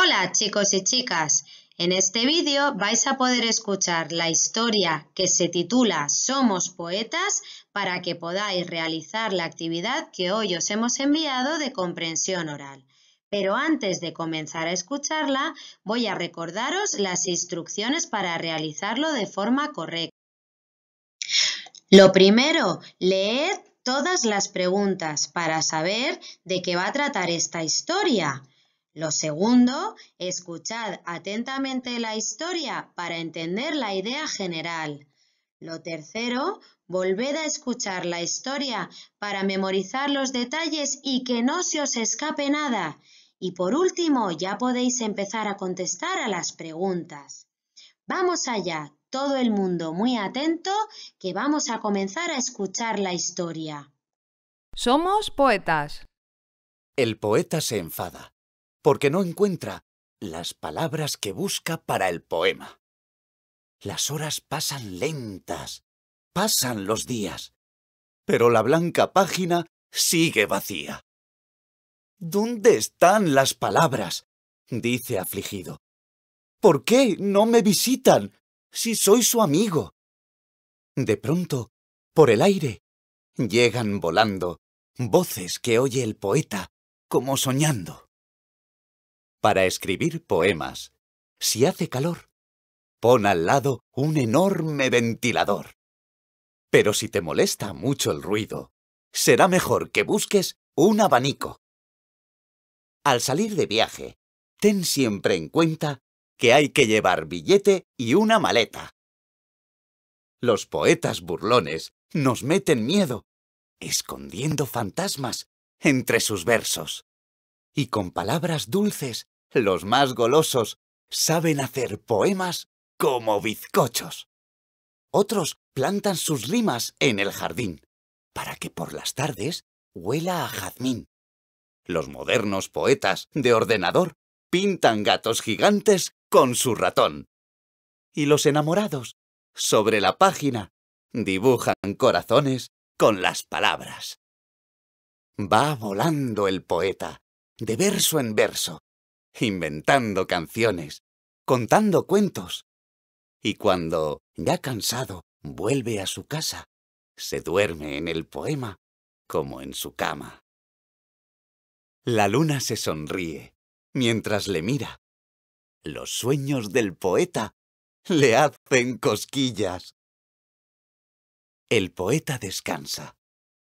Hola chicos y chicas, en este vídeo vais a poder escuchar la historia que se titula Somos poetas para que podáis realizar la actividad que hoy os hemos enviado de comprensión oral. Pero antes de comenzar a escucharla, voy a recordaros las instrucciones para realizarlo de forma correcta. Lo primero, leed todas las preguntas para saber de qué va a tratar esta historia. Lo segundo, escuchad atentamente la historia para entender la idea general. Lo tercero, volved a escuchar la historia para memorizar los detalles y que no se os escape nada. Y por último, ya podéis empezar a contestar a las preguntas. Vamos allá, todo el mundo muy atento, que vamos a comenzar a escuchar la historia. Somos poetas. El poeta se enfada porque no encuentra las palabras que busca para el poema. Las horas pasan lentas, pasan los días, pero la blanca página sigue vacía. ¿Dónde están las palabras? dice afligido. ¿Por qué no me visitan si soy su amigo? De pronto, por el aire, llegan volando voces que oye el poeta como soñando para escribir poemas. Si hace calor, pon al lado un enorme ventilador. Pero si te molesta mucho el ruido, será mejor que busques un abanico. Al salir de viaje, ten siempre en cuenta que hay que llevar billete y una maleta. Los poetas burlones nos meten miedo, escondiendo fantasmas entre sus versos. Y con palabras dulces los más golosos, saben hacer poemas como bizcochos. Otros plantan sus rimas en el jardín, para que por las tardes huela a jazmín. Los modernos poetas de ordenador pintan gatos gigantes con su ratón. Y los enamorados, sobre la página, dibujan corazones con las palabras. Va volando el poeta, de verso en verso, inventando canciones, contando cuentos. Y cuando, ya cansado, vuelve a su casa, se duerme en el poema como en su cama. La luna se sonríe mientras le mira. Los sueños del poeta le hacen cosquillas. El poeta descansa.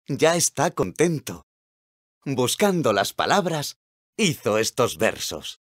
Ya está contento, buscando las palabras hizo estos versos.